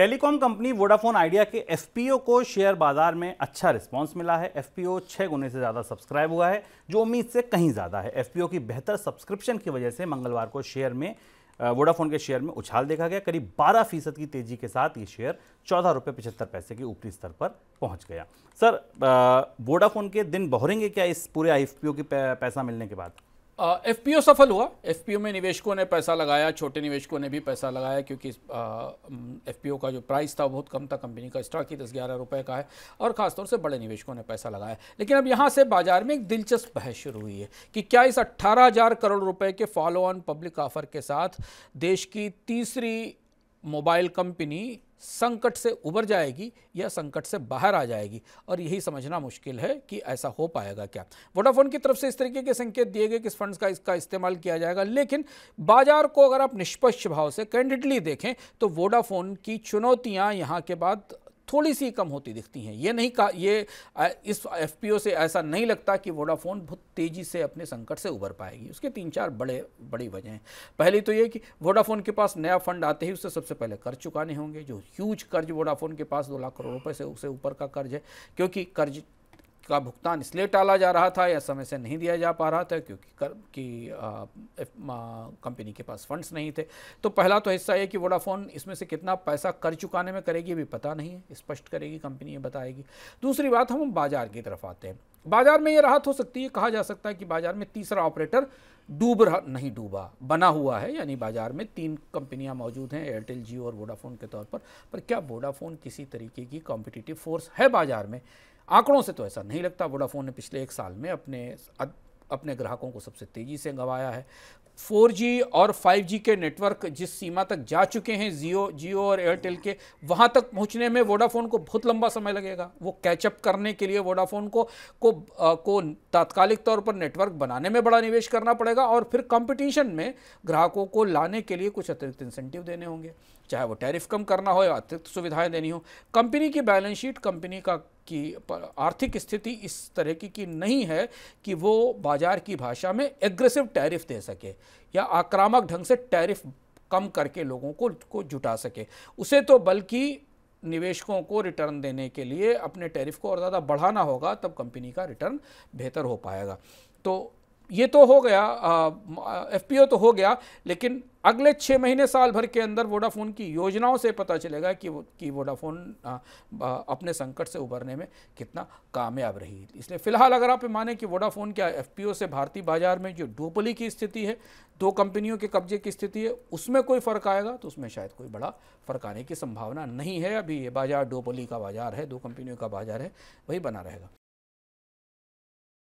telecom company Vodafone Idea के FPO को share बाजार में अच्छा रिस्पांस मिला है एफपीओ छः गुने से ज़्यादा सब्सक्राइब हुआ है जो उम्मीद से कहीं ज़्यादा है एफपीओ की बेहतर सब्सक्रिप्शन की वजह से मंगलवार को शेयर में वोडाफोन के शेयर में उछाल देखा गया करीब 12 फीसद की तेजी के साथ ये शेयर चौदह रुपये पचहत्तर पैसे के ऊपरी स्तर पर पहुंच गया सर वोडाफोन के दिन बहरेंगे क्या इस पूरे आई की पैसा मिलने के बाद एफ पी ओ सफल हुआ एफ पी ओ में निवेशकों ने पैसा लगाया छोटे निवेशकों ने भी पैसा लगाया क्योंकि एफ पी ओ का जो प्राइस था बहुत कम था कंपनी का स्टॉक ही दस ग्यारह रुपये का है और ख़ासतौर से बड़े निवेशकों ने पैसा लगाया लेकिन अब यहाँ से बाजार में एक दिलचस्प बहस शुरू हुई है कि क्या इस अट्ठारह करोड़ रुपये के फॉलो ऑन पब्लिक ऑफर के साथ देश की तीसरी मोबाइल कंपनी संकट से उबर जाएगी या संकट से बाहर आ जाएगी और यही समझना मुश्किल है कि ऐसा हो पाएगा क्या वोडाफोन की तरफ से इस तरीके के संकेत दिए गए किस फंड्स का इसका इस्तेमाल किया जाएगा लेकिन बाजार को अगर आप निष्पक्ष भाव से कैंडिडली देखें तो वोडाफोन की चुनौतियां यहाँ के बाद थोड़ी सी कम होती दिखती हैं ये नहीं कहा ये इस एफपीओ से ऐसा नहीं लगता कि वोडाफोन बहुत तेज़ी से अपने संकट से उभर पाएगी उसके तीन चार बड़े बड़ी वजह हैं पहली तो ये कि वोडाफोन के पास नया फंड आते ही उससे सबसे पहले कर्ज चुकाने होंगे जो ह्यूज कर्ज वोडाफोन के पास दो लाख करोड़ रुपये से उससे ऊपर का कर्ज है क्योंकि कर्ज का भुगतान इसलिए टाला जा रहा था या समय से नहीं दिया जा पा रहा था क्योंकि कर, कि कंपनी के पास फंड्स नहीं थे तो पहला तो हिस्सा ये कि वोडाफोन इसमें से कितना पैसा कर चुकाने में करेगी भी पता नहीं है स्पष्ट करेगी कंपनी ये बताएगी दूसरी बात हम बाज़ार की तरफ आते हैं बाज़ार में ये राहत हो सकती है कहा जा सकता है कि बाज़ार में तीसरा ऑपरेटर डूब रहा नहीं डूबा बना हुआ है यानी बाज़ार में तीन कंपनियां मौजूद हैं एयरटेल जियो और वोडाफोन के तौर पर पर क्या वोडाफोन किसी तरीके की कॉम्पिटिटिव फोर्स है बाज़ार में आंकड़ों से तो ऐसा नहीं लगता वोडाफोन ने पिछले एक साल में अपने अपने ग्राहकों को सबसे तेज़ी से गंवाया है 4G और 5G के नेटवर्क जिस सीमा तक जा चुके हैं जियो जियो और एयरटेल के वहाँ तक पहुँचने में वोडाफोन को बहुत लंबा समय लगेगा वो कैचअप करने के लिए वोडाफोन को को आ, को तात्कालिक तौर पर नेटवर्क बनाने में बड़ा निवेश करना पड़ेगा और फिर कंपटीशन में ग्राहकों को लाने के लिए कुछ अतिरिक्त इंसेंटिव देने होंगे चाहे वो टैरिफ कम करना हो या अतिरिक्त सुविधाएं देनी हो कंपनी की बैलेंस शीट कंपनी का की आर्थिक स्थिति इस तरह की, की नहीं है कि वो बाजार की भाषा में एग्रेसिव टैरिफ दे सके या आक्रामक ढंग से टैरिफ कम करके लोगों को को जुटा सके उसे तो बल्कि निवेशकों को रिटर्न देने के लिए अपने टैरिफ को और ज़्यादा बढ़ाना होगा तब कंपनी का रिटर्न बेहतर हो पाएगा तो ये तो हो गया एफ तो हो गया लेकिन अगले छः महीने साल भर के अंदर वोडाफोन की योजनाओं से पता चलेगा कि वो कि वोडाफोन अपने संकट से उभरने में कितना कामयाब रही इसलिए फ़िलहाल अगर आप माने कि वोडाफोन पी ओ से भारतीय बाजार में जो डोपली की स्थिति है दो कंपनियों के कब्जे की स्थिति है उसमें कोई फ़र्क आएगा तो उसमें शायद कोई बड़ा फ़र्क आने की संभावना नहीं है अभी ये बाजार डोपली का बाजार है दो कंपनियों का बाजार है वही बना रहेगा